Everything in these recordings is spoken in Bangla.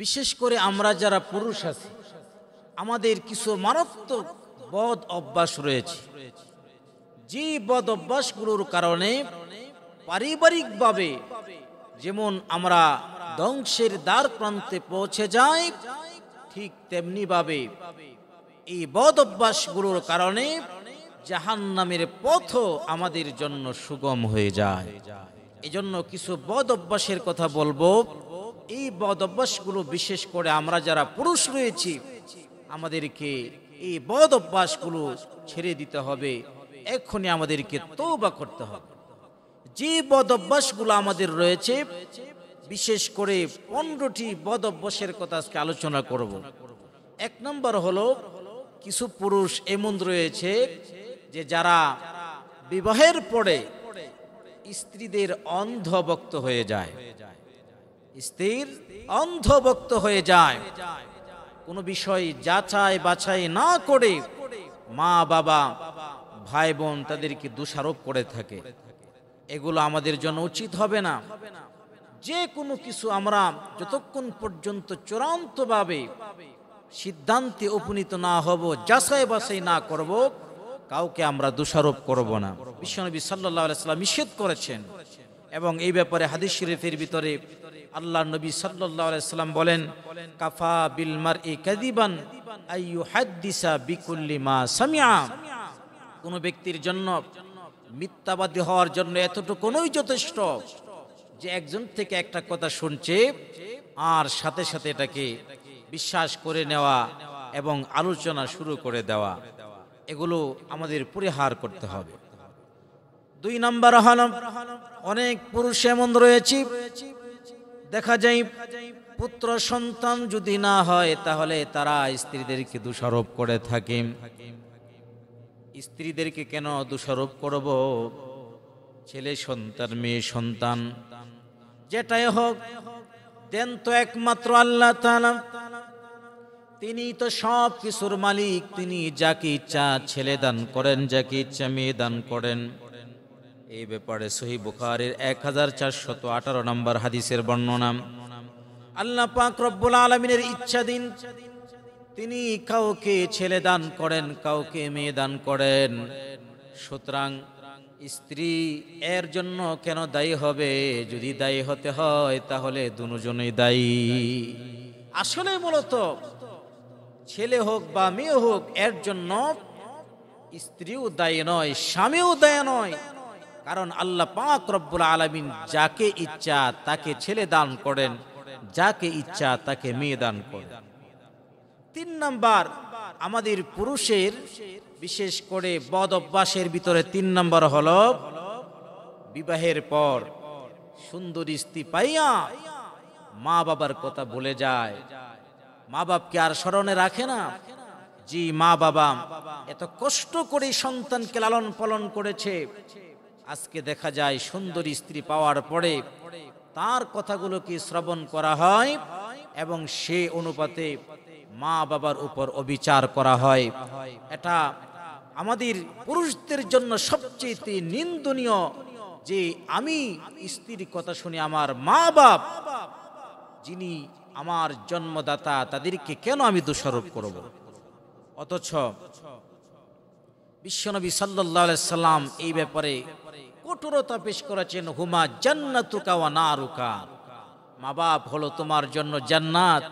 বিশেষ করে আমরা যারা পুরুষ আছি আমাদের কিছু মারাত্মক বদ অভ্যাস রয়েছে যে বদ অভ্যাসগুলোর কারণে পারিবারিকভাবে যেমন আমরা ধ্বংসের দ্বার প্রান্তে পৌঁছে যাই ঠিক তেমনিভাবে এই বদ অভ্যাসগুলোর কারণে জাহান নামের পথ আমাদের জন্য সুগম হয়ে যায় এজন্য কিছু বদ অভ্যাসের কথা বলবো এই বদ অভ্যাসগুলো বিশেষ করে আমরা যারা পুরুষ রয়েছি আমাদেরকে এই বদ অভ্যাসগুলো ছেড়ে দিতে হবে এক্ষুনি আমাদেরকে তৌবা করতে হবে যে বদ অভ্যাসগুলো আমাদের রয়েছে বিশেষ করে পনেরোটি বদ অভ্যাসের কথা আজকে আলোচনা করব এক নম্বর হলো কিছু পুরুষ এমন রয়েছে যে যারা বিবাহের পরে স্ত্রীদের অন্ধভক্ত হয়ে যায় স্থির অন্ধভক্ত হয়ে যায় কোনো বিষয় যাচাই বাছাই না করে মা বাবা ভাই বোন তাদেরকে দোষারোপ করে থাকে এগুলো আমাদের জন্য উচিত হবে না যে কোনো কিছু আমরা যতক্ষণ পর্যন্ত চূড়ান্তভাবে সিদ্ধান্তে উপনীত না হব যাচাই বাছাই না করব কাউকে আমরা দোষারোপ করব না বিশ্বনবী সাল্লাহ সাল্লাম নিষেধ করেছেন এবং এই ব্যাপারে হাদিস শরীফের ভিতরে আল্লাহ নবী সাল্লাম বলেন কাফা বিলমার ই কাদিবান কোন বিকুল্লি মা সামিয়া ব্যক্তির জন্য মিথ্যাবাদী হওয়ার জন্য এতটুকুনই যথেষ্ট যে একজন থেকে একটা কথা শুনছে আর সাথে সাথে এটাকে বিশ্বাস করে নেওয়া এবং আলোচনা শুরু করে দেওয়া এগুলো আমাদের পরিহার করতে হবে দুই নম্বর অনেক পুরুষ এমন রয়েছে দেখা যায় পুত্র সন্তান যদি না হয় তাহলে তারা স্ত্রীদেরকে দোষারোপ করে থাকে স্ত্রীদেরকে কেন দোষারোপ করব ছেলে সন্তান মেয়ে সন্তান যেটাই হোক দেন তো একমাত্র আল্লাহ তালা তিনি তো সব কিছুর মালিক তিনি যাকে ইচ্ছা ছেলে দান করেন যাকে ইচ্ছা মেয়ে দান করেন এই ব্যাপারে সহি বুখারের এক হাজার চারশত আঠারো নম্বর হাদিসের বর্ণনা আল্লাহ পাক রব্বুল আলমিনের ইচ্ছাধীন তিনি কাউকে ছেলে দান করেন কাউকে মেয়ে দান করেন সুতরাং স্ত্রী এর জন্য কেন দায়ী হবে যদি দায়ী হতে হয় তাহলে দুজনেই দায়ী আসলে মূলত ছেলে হোক বা মেয়ে হোক এর জন্য স্ত্রীও দায়ী নয় স্বামীও দায়ী নয় কারণ আল্লাহ পাক রব্বুল আলমিন যাকে ইচ্ছা তাকে ছেলে দান করেন যাকে ইচ্ছা তাকে মেয়ে দান করেন তিন নাম্বার আমাদের পুরুষের বিশেষ করে বদ অভ্যাসের ভিতরে তিন নাম্বার হল বিবাহের পর সুন্দর স্ত্রী পাইয়া মা বাবার কথা বলে যায় মা বাপকে আর স্মরণে রাখে না জি মা বাবা এত কষ্ট করে সন্তানকে লালন পালন করেছে আজকে দেখা যায় সুন্দর স্ত্রী পাওয়ার পরে তার কথাগুলোকে শ্রবণ করা হয় এবং সে অনুপাতে মা বাবার উপর অবিচার করা হয় এটা আমাদের পুরুষদের জন্য সবচেয়ে নিন্দনীয় যে আমি স্ত্রীর কথা শুনে আমার মা বাপ যিনি আমার জন্মদাতা তাদেরকে কেন আমি দোষারোপ করব অথচ বিশ্বনবী সাল্লাহ সাল্লাম এই ব্যাপারে কঠোরতা পেশ করেছেন হুমা জান্নাতুকা ওয়া নারুকা মা বাপ হলো তোমার জন্য জান্নাত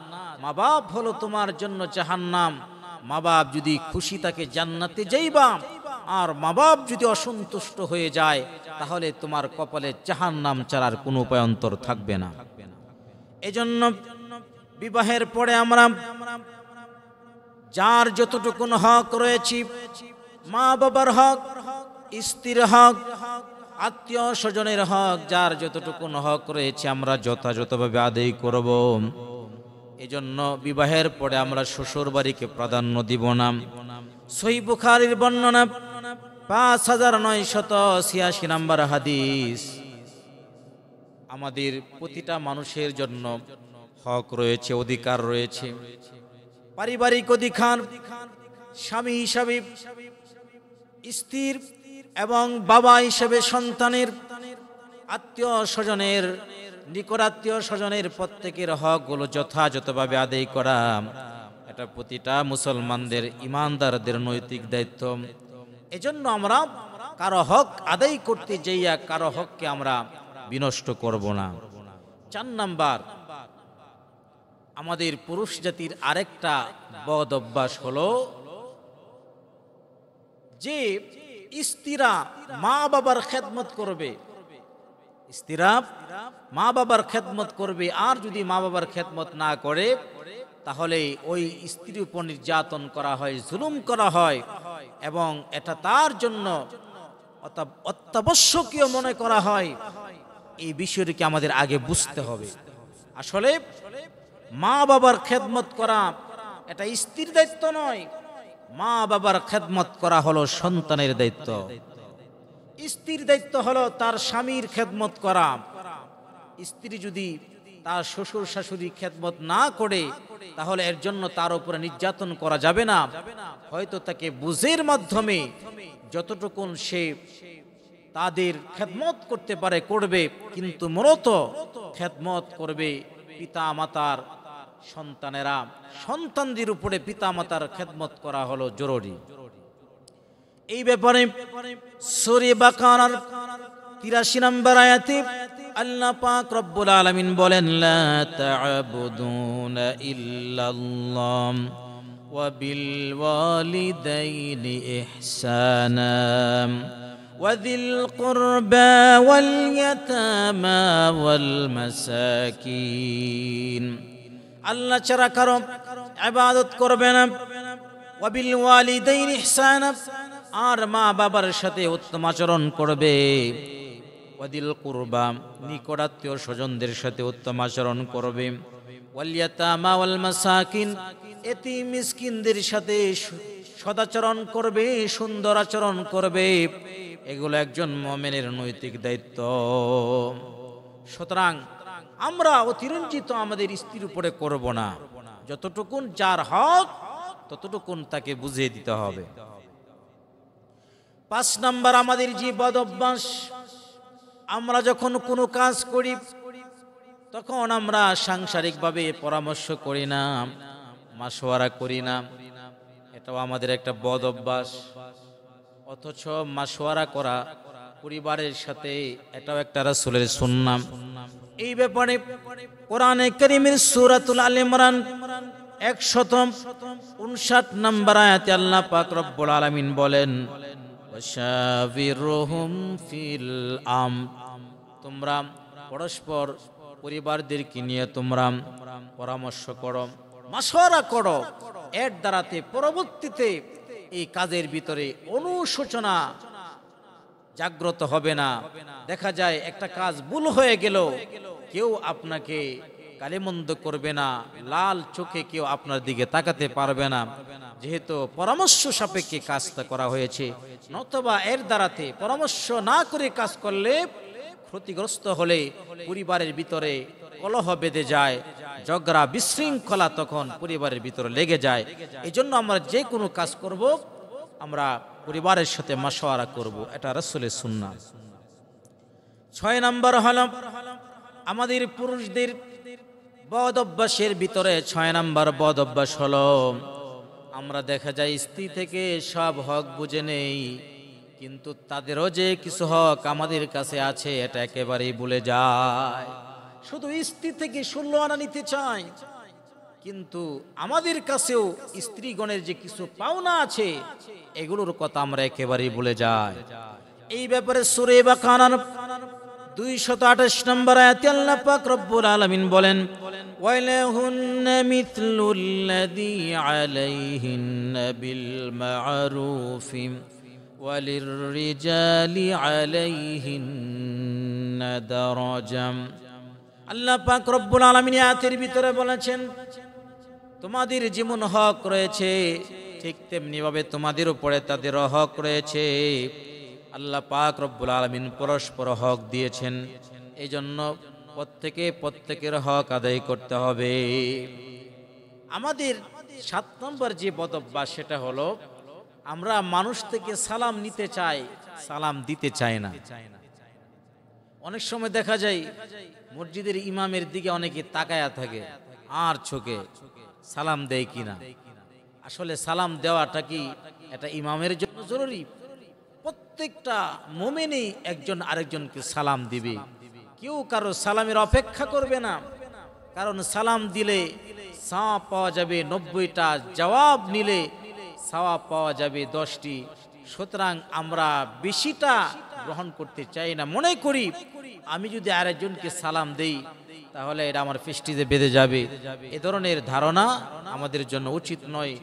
মা বাপ হলো তোমার জন্য জাহান্নাম মা বাপ যদি খুশি তাকে জান্নাতে যাইবা আর মা বাপ যদি অসন্তুষ্ট হয়ে যায় তাহলে তোমার কপালে জাহান্নাম ছাড়ার কোনো উপায় অন্তর থাকবে না এজন্য বিবাহের পরে আমরা যার যতটুকু হক রয়েছি মা বাবার হক স্ত্রীর হক আত্মীয় স্বজনের হক যার যতটুকু হক রয়েছে আমরা যথাযথভাবে আদায় করব এজন্য বিবাহের পরে আমরা শ্বশুর বাড়িকে প্রাধান্য দিব না সই বুখারির বর্ণনা পাঁচ হাজার নয় শত ছিয়াশি নাম্বার হাদিস আমাদের প্রতিটা মানুষের জন্য হক রয়েছে অধিকার রয়েছে পারিবারিক অধিকার স্বামী হিসাবে স্থির এবং বাবা হিসেবে সন্তানের আত্মীয় স্বজনের আত্মীয় স্বজনের প্রত্যেকের হকগুলো যথাযথভাবে আদায় করা এটা প্রতিটা মুসলমানদের ইমানদারদের নৈতিক দায়িত্ব এজন্য আমরা কারো হক আদায় করতে যাইয়া কারো হককে আমরা বিনষ্ট করব না চার নাম্বার আমাদের পুরুষ জাতির আরেকটা বদ অভ্যাস হলো যে স্ত্রীরা মা বাবার খেদমত করবে স্ত্রীরা মা বাবার খেদমত করবে আর যদি মা বাবার খেদমত না করে তাহলে ওই স্ত্রীর উপর নির্যাতন করা হয় জুলুম করা হয় এবং এটা তার জন্য অত্যাবশ্যকীয় মনে করা হয় এই বিষয়টিকে আমাদের আগে বুঝতে হবে আসলে মা বাবার খেদমত করা এটা স্ত্রীর দায়িত্ব নয় মা বাবার খেদমত করা হলো সন্তানের দায়িত্ব স্ত্রীর দায়িত্ব হলো তার স্বামীর খেদমত করা স্ত্রী যদি তার শ্বশুর শাশুড়ি খেদমত না করে তাহলে এর জন্য তার উপরে নির্যাতন করা যাবে না হয়তো তাকে বুঝের মাধ্যমে যতটুকুন সে তাদের খেদমত করতে পারে করবে কিন্তু মূলত খেদমত করবে পিতা মাতার সন্তানেরা সন্তানদের উপরে পিতামাতার খেদমত করা হলো জরুরি এই ব্যাপারে সরি বাকার তিরাশি নম্বর আয়াতি আল্লাহ পাক রব্বুল আলামিন বলেন লা তা'বুদুনা ইল্লাল্লাহ ওয়া বিল ওয়ালিদাইনি ইহসানা وذي القربى واليتامى والمساكين আল্লাহ ছাড়া কারো আবাদত করবে না ওয়াবিল ওয়ালিদাইন আর মা বাবার সাথে উত্তম আচরণ করবে ওয়াদিল কুরবা নিকটাত্মীয় স্বজনদের সাথে উত্তম আচরণ করবে ওয়ালিয়াতামা ওয়াল মাসাকিন এতি মিসকিনদের সাথে সদাচরণ করবে সুন্দর আচরণ করবে এগুলো একজন মমেনের নৈতিক দায়িত্ব সুতরাং আমরা অতিরঞ্জিত আমাদের স্ত্রীর উপরে করব না যতটুকুন যার হক ততটুকুন তাকে বুঝিয়ে দিতে হবে পাঁচ নাম্বার আমাদের যে বদ অভ্যাস আমরা যখন কোনো কাজ করি তখন আমরা সাংসারিকভাবে পরামর্শ করি না মাসোয়ারা করি না এটাও আমাদের একটা বদ অভ্যাস অথচ মাসোয়ারা করা পরিবারের সাথে এটাও একটা রাসুলের শুনলাম এই ব্যাপারে কোরআনে করিমের সুরাতুল আল এক শতম উনষাট নম্বর আয়াতে আল্লাহ পাক রব্বুল আলামিন বলেন ফিল আম তোমরা পরস্পর পরিবারদেরকে নিয়ে তোমরা পরামর্শ করো মাসরা করো এর দ্বারাতে পরবর্তীতে এই কাজের ভিতরে অনুশোচনা জাগ্রত হবে না দেখা যায় একটা কাজ ভুল হয়ে গেল কেউ আপনাকে কালিমন্দ করবে না লাল চোখে কেউ আপনার দিকে তাকাতে পারবে না যেহেতু পরামর্শ সাপেক্ষে কাজটা করা হয়েছে নতবা এর দ্বারাতে পরামর্শ না করে কাজ করলে ক্ষতিগ্রস্ত হলে পরিবারের ভিতরে কলহ বেঁধে যায় ঝগড়া বিশৃঙ্খলা তখন পরিবারের ভিতরে লেগে যায় এই আমরা যে কোনো কাজ করব আমরা পরিবারের সাথে মাসোয়ারা করব এটা রসুলের সুন্না ছয় নম্বর হল আমাদের পুরুষদের বদ অভ্যাসের ভিতরে ছয় নম্বর বদ অভ্যাস হল আমরা দেখা যায় স্ত্রী থেকে সব হক বুঝে নেই কিন্তু তাদেরও যে কিছু হক আমাদের কাছে আছে এটা একেবারেই বলে যায় শুধু স্ত্রী থেকে শূন্য আনা নিতে চায় কিন্তু আমাদের কাছেও স্ত্রীগণের যে কিছু পাওনা আছে এগুলোর কথা আমরা একেবারেই বলে যাই এই ব্যাপারে সুরে বা কানান দুইশত আঠাশ নম্বর পাক রব্বুল আলামিন বলেন ولهن রব্বুল আলমিনী ভিতরে বলেছেন তোমাদের যেমন হক রয়েছে ঠিক তেমনিভাবে তোমাদের উপরে তাদের হক রয়েছে আল্লাহ পাক রব্বুল আলমিন পরস্পর হক দিয়েছেন এই জন্য প্রত্যেকে প্রত্যেকের হক আদায় করতে হবে আমাদের সাত নম্বর যে বদব্যাস সেটা হলো আমরা মানুষ থেকে সালাম নিতে চাই সালাম দিতে চাই না অনেক সময় দেখা যায় মসজিদের ইমামের দিকে অনেকে তাকায়া থাকে আর চোখে সালাম দেয় কিনা আসলে সালাম দেওয়াটা কি এটা ইমামের জন্য জরুরি প্রত্যেকটা মোমেনেই একজন আরেকজনকে সালাম দিবে কেউ কারো সালামের অপেক্ষা করবে না কারণ সালাম দিলে সাওয়া পাওয়া যাবে নব্বইটা জবাব নিলে সাওয়া পাওয়া যাবে দশটি সুতরাং আমরা বেশিটা গ্রহণ করতে চাই না মনে করি আমি যদি আরেকজনকে সালাম দেই তাহলে এটা আমার ফিস্টিতে বেঁধে যাবে এ ধরনের ধারণা আমাদের জন্য উচিত নয়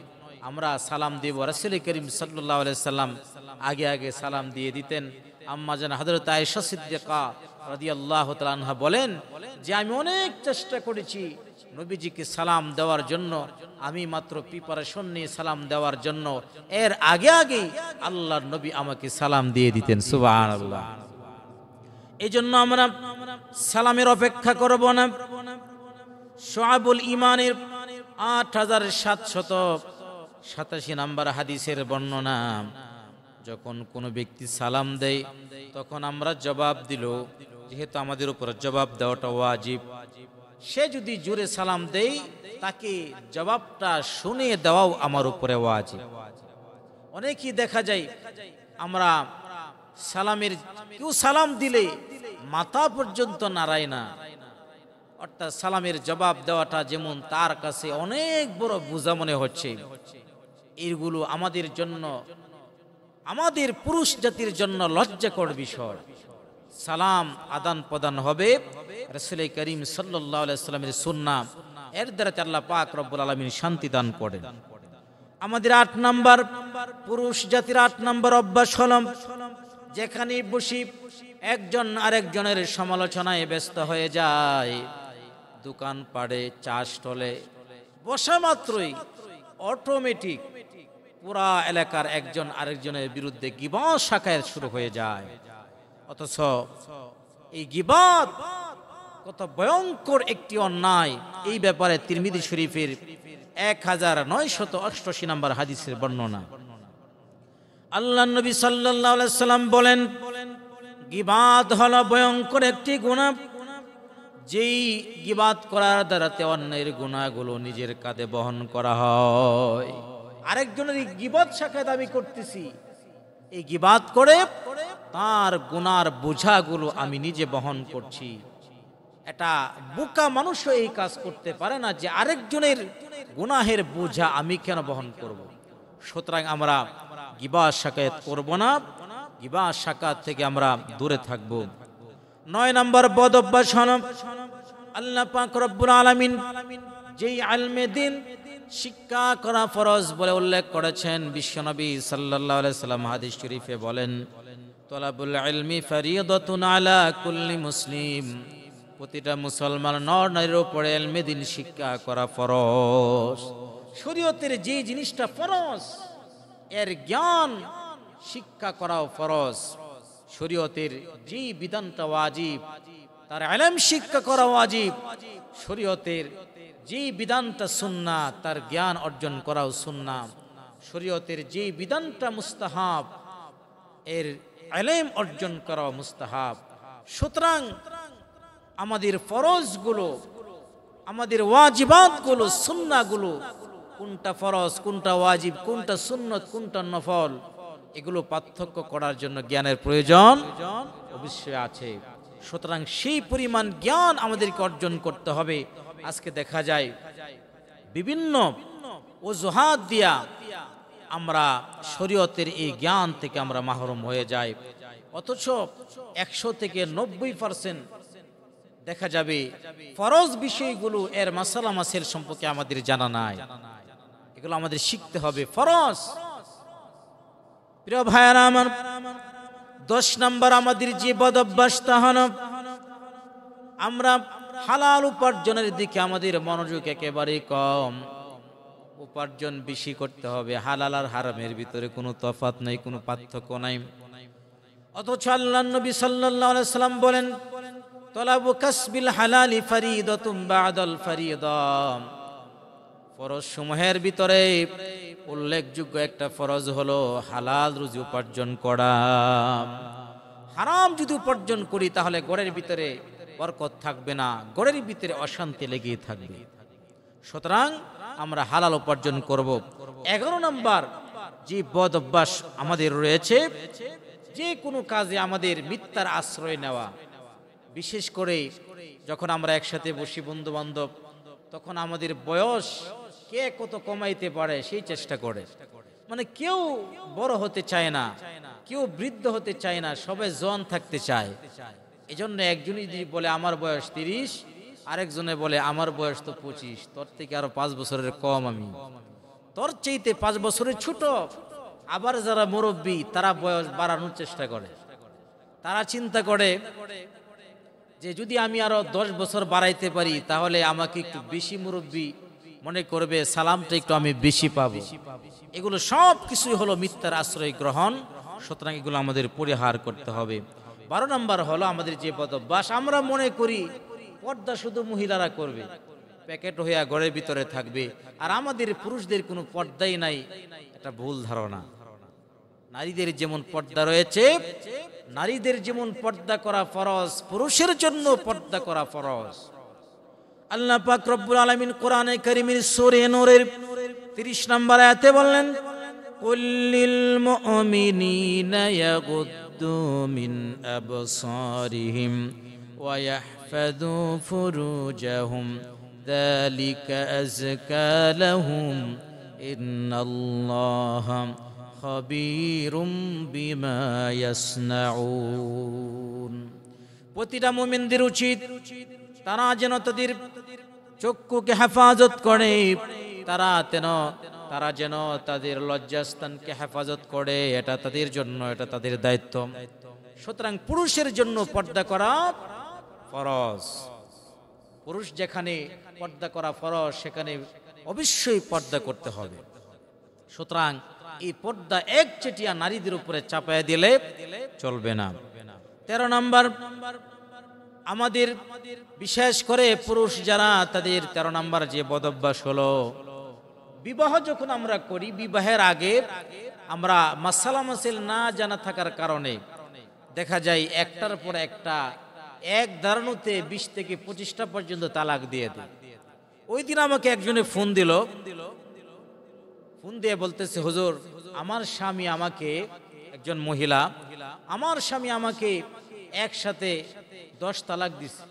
আমরা সালাম দিব রাসেল করিম সাল্লাহ সাল্লাম আগে আগে সালাম দিয়ে দিতেন আম্মা যেন হাজরত আয়েশা সিদ্দিকা রাদিয়াল্লাহ তালহা বলেন যে আমি অনেক চেষ্টা করেছি নবীজিকে সালাম দেওয়ার জন্য আমি মাত্র প্রিপারেশন নিয়ে সালাম দেওয়ার জন্য এর আগে আগে আল্লাহর নবী আমাকে সালাম দিয়ে দিতেন সুবাহ আল্লাহ এই জন্য আমরা সালামের অপেক্ষা করব না সোহাবুল ইমানের আট হাজার সাতশত সাতাশি নাম্বার হাদিসের বর্ণনা যখন কোনো ব্যক্তি সালাম দেয় তখন আমরা জবাব দিল যেহেতু আমাদের উপর জবাব দেওয়াটা ওয়াজিব সে যদি জুড়ে সালাম দেয় তাকে জবাবটা শুনে দেওয়াও আমার উপরে ওয়াজিব অনেকেই দেখা যায় আমরা সালামের কেউ সালাম দিলে মাথা পর্যন্ত নাড়ায় না অর্থাৎ সালামের জবাব দেওয়াটা যেমন তার কাছে অনেক বড় বোঝা মনে হচ্ছে এগুলো আমাদের জন্য আমাদের পুরুষ জাতির জন্য লজ্জাকর বিষয় সালাম আদান প্রদান হবে রসুল করিম সাল্লামের সুন্না এর দ্বারা চাল্লা পাক রব্বুল আলমিন শান্তি দান করেন আমাদের আট নাম্বার পুরুষ জাতির আট নাম্বার অভ্যাস হলাম যেখানে বসি একজন আরেকজনের সমালোচনায় ব্যস্ত হয়ে যায় দোকান পাড়ে চাষ টলে বসা মাত্রই অটোমেটিক পুরা এলাকার একজন আরেকজনের বিরুদ্ধে গিবা শাখায় শুরু হয়ে যায় অথচ এই গিবাদ কত ভয়ঙ্কর একটি অন্যায় এই ব্যাপারে তিরমিদি শরীফের এক হাজার নয়শত অষ্টশি নম্বর হাদিসের বর্ণনা আল্লাহ নবী সাল্লাহ সাল্লাম বলেন গিবাদ হল ভয়ঙ্কর একটি গুণা যেই গিবাদ করার দ্বারাতে অন্যের গুণাগুলো নিজের কাঁধে বহন করা হয় আরেকজনের এই গিবত শাখায় দাবি করতেছি এই গিবাদ করে তার গুনার বোঝাগুলো আমি নিজে বহন করছি এটা বোকা মানুষও এই কাজ করতে পারে না যে আরেকজনের গুনাহের বোঝা আমি কেন বহন করব। সুতরাং আমরা গিবাদ শাখায় করব না গিবা শাকাত থেকে আমরা দূরে থাকব নয় নম্বর বদ অভ্যাস আল্লাহ পাক রব্বুল আলামিন যেই আলমে দিন শিক্ষা করা ফরজ বলে উল্লেখ করেছেন বিশ্বনবী সাল্লাল্লাহু আলাইহি সাল্লাম হাদিস শরীফে বলেন তলাবুল ইলমি ফারিয়াদাতুন আলা কুল্লি মুসলিম প্রতিটা মুসলমান নর নারীর উপরে এলমে দিন শিক্ষা করা ফরজ শরীয়তের যে জিনিসটা ফরজ এর জ্ঞান শিক্ষা করাও ফরজ শরীয়তের যে বিধানটা ওয়াজিব তার আলেম শিক্ষা করা ওয়াজিব শরীয়তের যে বিধানটা সুন্না তার জ্ঞান অর্জন করাও সুন্না শরীয়তের যে বিধানটা মুস্তাহাব এর আলেম অর্জন করাও মুস্তাহাব সুতরাং আমাদের ফরজগুলো আমাদের ওয়াজিবাদগুলো সুন্নাগুলো কোনটা ফরজ কোনটা ওয়াজিব কোনটা সুন্নত কোনটা নফল এগুলো পার্থক্য করার জন্য জ্ঞানের প্রয়োজন অবশ্যই আছে সুতরাং সেই পরিমাণ জ্ঞান আমাদেরকে অর্জন করতে হবে আজকে দেখা যায় বিভিন্ন অজুহাত দিয়া আমরা শরীয়তের এই জ্ঞান থেকে আমরা মাহরুম হয়ে যাই অথচ একশো থেকে নব্বই পার্সেন্ট দেখা যাবে ফরজ বিষয়গুলো এর মাসালা মাসের সম্পর্কে আমাদের জানা নাই এগুলো আমাদের শিখতে হবে ফরজ প্রিয় ভাইয়ারা আমার দশ নম্বর আমাদের যে বদভ্যাস তাহন আমরা হালাল উপার্জনের দিকে আমাদের মনোযোগ একেবারে কম উপার্জন বেশি করতে হবে হালাল আর হারামের ভিতরে কোনো তফাত নাই কোনো পার্থক্য নাই অথচ আল্লাহ নবী সাল্লাহ সাল্লাম বলেন তলাবু কাসবিল হালালি ফারিদতুম বাদল ফারিদম ফরজ সমূহের ভিতরে উল্লেখযোগ্য একটা ফরজ হলো হালাল রুজি উপার্জন করা হারাম যদি উপার্জন করি তাহলে গড়ের ভিতরে বরকত থাকবে না গড়ের ভিতরে অশান্তি লেগেই থাকবে সুতরাং আমরা হালাল উপার্জন করব এগারো নম্বর যে বদ অভ্যাস আমাদের রয়েছে যে কোনো কাজে আমাদের মিথ্যার আশ্রয় নেওয়া বিশেষ করে যখন আমরা একসাথে বসি বন্ধু বান্ধব তখন আমাদের বয়স কে কত কমাইতে পারে সেই চেষ্টা করে মানে কেউ বড় হতে চায় না কেউ বৃদ্ধ হতে চায় না সবাই জন থাকতে চায় এজন্য একজনই যদি বলে আমার বয়স তিরিশ আরেকজনে বলে আমার বয়স তো পঁচিশ তোর থেকে আরো পাঁচ বছরের কম আমি তোর চেয়েতে পাঁচ বছরের ছোট আবার যারা মুরব্বী তারা বয়স বাড়ানোর চেষ্টা করে তারা চিন্তা করে যে যদি আমি আরো দশ বছর বাড়াইতে পারি তাহলে আমাকে একটু বেশি মুরব্বী মনে করবে সালামটা একটু আমি বেশি পাব এগুলো সব কিছুই হলো মিথ্যার আশ্রয় গ্রহণ সুতরাং এগুলো আমাদের পরিহার করতে হবে বারো নম্বর হলো আমাদের যে পদ অভ্যাস আমরা মনে করি পর্দা শুধু মহিলারা করবে প্যাকেট হইয়া ঘরের ভিতরে থাকবে আর আমাদের পুরুষদের কোনো পর্দাই নাই এটা ভুল ধারণা নারীদের যেমন পর্দা রয়েছে নারীদের যেমন পর্দা করা ফরজ পুরুষের জন্য পর্দা করা ফরজ আল্লাহ পাক রব্বুল আলামিন কোরআনে কারীমের সূরা নূরের 30 নম্বর আয়াতে বললেন কুল্লিল মুমিনিনা ইয়াগুদ্দু মিন আবসারিহিম ওয়া ইয়াহফাযু ফুরুজাহুম ذلك أزكى لهم إن الله خبير بما يصنعون প্রতিটা মুমিনদের উচিত তারা যেন তাদের চক্ষুকে হেফাজত করে তারা তেন তারা যেন তাদের লজ্জাস্থানকে হেফাজত করে এটা তাদের জন্য এটা তাদের দায়িত্ব সুতরাং পুরুষের জন্য পর্দা করা ফরজ পুরুষ যেখানে পর্দা করা ফরজ সেখানে অবশ্যই পর্দা করতে হবে সুতরাং এই পর্দা এক চেটিয়া নারীদের উপরে চাপায় দিলে চলবে না তেরো নম্বর আমাদের বিশেষ করে পুরুষ যারা তাদের তেরো নাম্বার যে বদভ্যাস হলো বিবাহ যখন আমরা করি বিবাহের আগে আমরা মাসালামাসিল না জানা থাকার কারণে দেখা যায় একটার পর একটা এক ধারণতে বিশ থেকে পঁচিশটা পর্যন্ত তালাক দিয়ে দেয় ওই দিন আমাকে একজনে ফোন দিল ফোন দিয়ে বলতেছে হুজুর আমার স্বামী আমাকে একজন মহিলা আমার স্বামী আমাকে একসাথে দশ তালাক দিছে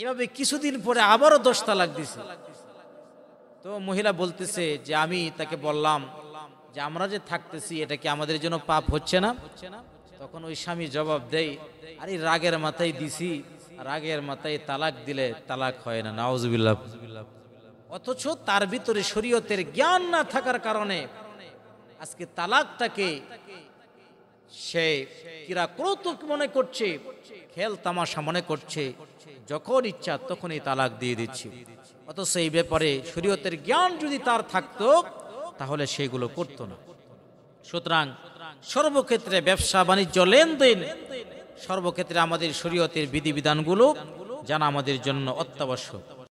এভাবে কিছুদিন পরে আবারও দশ তালাক দিছে তো মহিলা বলতেছে যে আমি তাকে বললাম যে আমরা যে থাকতেছি এটা কি আমাদের জন্য পাপ হচ্ছে না তখন ওই স্বামী জবাব দেয় আরে রাগের মাথায় দিছি রাগের মাথায় তালাক দিলে তালাক হয় না নাওজবিল্লা অথচ তার ভিতরে শরীয়তের জ্ঞান না থাকার কারণে আজকে তালাকটাকে সে কিরা ক্রোতক মনে করছে খেল তামাশা মনে করছে যখন ইচ্ছা তখনই তালাক দিয়ে দিচ্ছি অথচ এই ব্যাপারে শরীয়তের জ্ঞান যদি তার থাকতো তাহলে সেগুলো করত না সুতরাং সর্বক্ষেত্রে ব্যবসা বাণিজ্য লেনদেন সর্বক্ষেত্রে আমাদের শরীয়তের বিধিবিধানগুলো জানা আমাদের জন্য অত্যাবশ্যক